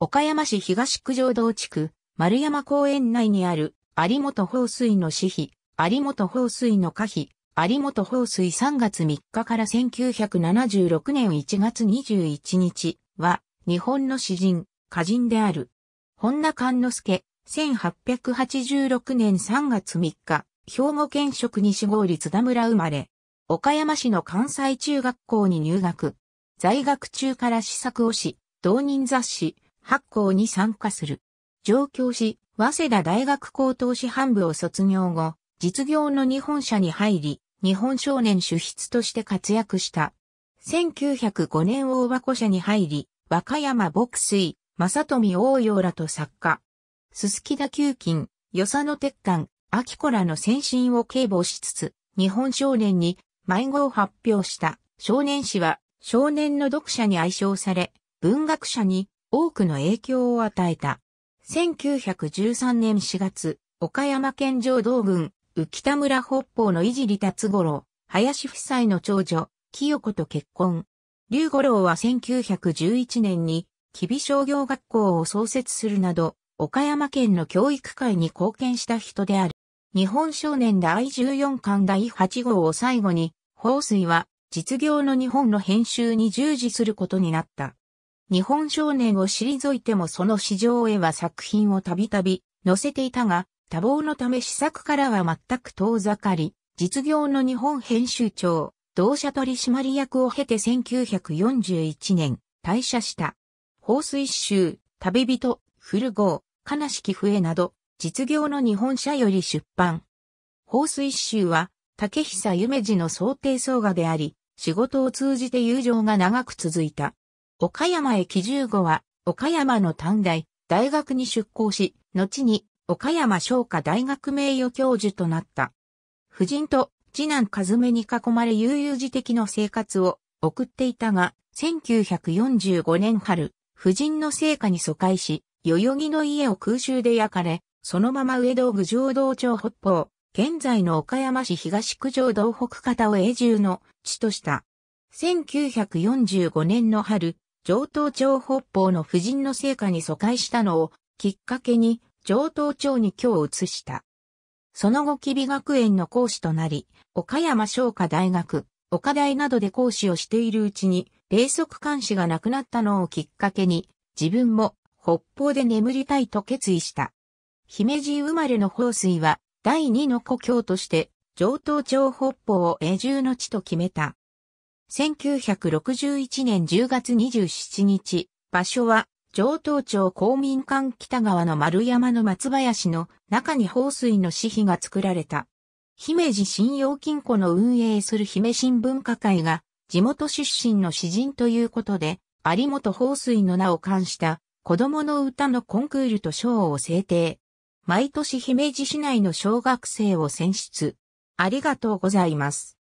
岡山市東九条道地区、丸山公園内にある、有本放水の市費、有本放水の可否、有本放水3月3日から1976年1月21日は、日本の詩人、歌人である。本田勘之助、1886年3月3日、兵庫県職西郷立田村生まれ。岡山市の関西中学校に入学。在学中から試作をし、同人雑誌、発行に参加する。上京し、早稲田大学高等師範部を卒業後、実業の日本社に入り、日本少年主筆として活躍した。1905年大箱社に入り、和歌山牧水、正富大洋らと作家。すすき田球金、与謝野鉄管、秋子らの先進を警護しつつ、日本少年に迷子を発表した少年誌は少年の読者に愛称され、文学者に多くの影響を与えた。1913年4月、岡山県上道郡、浮田村北方の維持利達五郎、林夫妻の長女、清子と結婚。龍五郎は1911年に、吉備商業学校を創設するなど、岡山県の教育界に貢献した人である。日本少年第14巻第8号を最後に、放水は実業の日本の編集に従事することになった。日本少年を退いてもその市場へは作品をたびたび載せていたが、多忙のため試作からは全く遠ざかり、実業の日本編集長、同社取締役を経て1941年、退社した。放水集、旅人、古号、悲しき笛など、実業の日本社より出版。放水集は、竹久夢二の想定総画であり、仕事を通じて友情が長く続いた。岡山駅15は、岡山の短大、大学に出校し、後に、岡山商科大学名誉教授となった。夫人と次男和目に囲まれ悠々自適の生活を送っていたが、1945年春、夫人の成果に疎開し、代々木の家を空襲で焼かれ、そのまま上道具上道町北方、現在の岡山市東区上道北方を永住の地とした。1945年の春、上東町北方の夫人の成果に疎開したのをきっかけに上東町に居を移した。その後、吉備学園の講師となり、岡山商科大学、岡大などで講師をしているうちに、霊足監視がなくなったのをきっかけに、自分も北方で眠りたいと決意した。姫路生まれの放水は、第二の故郷として、上東町北方を永住の地と決めた。1961年10月27日、場所は、上東町公民館北側の丸山の松林の中に放水の紙揮が作られた。姫路信用金庫の運営する姫新文化会が地元出身の詩人ということで、有本放水の名を冠した子供の歌のコンクールと賞を制定。毎年姫路市内の小学生を選出。ありがとうございます。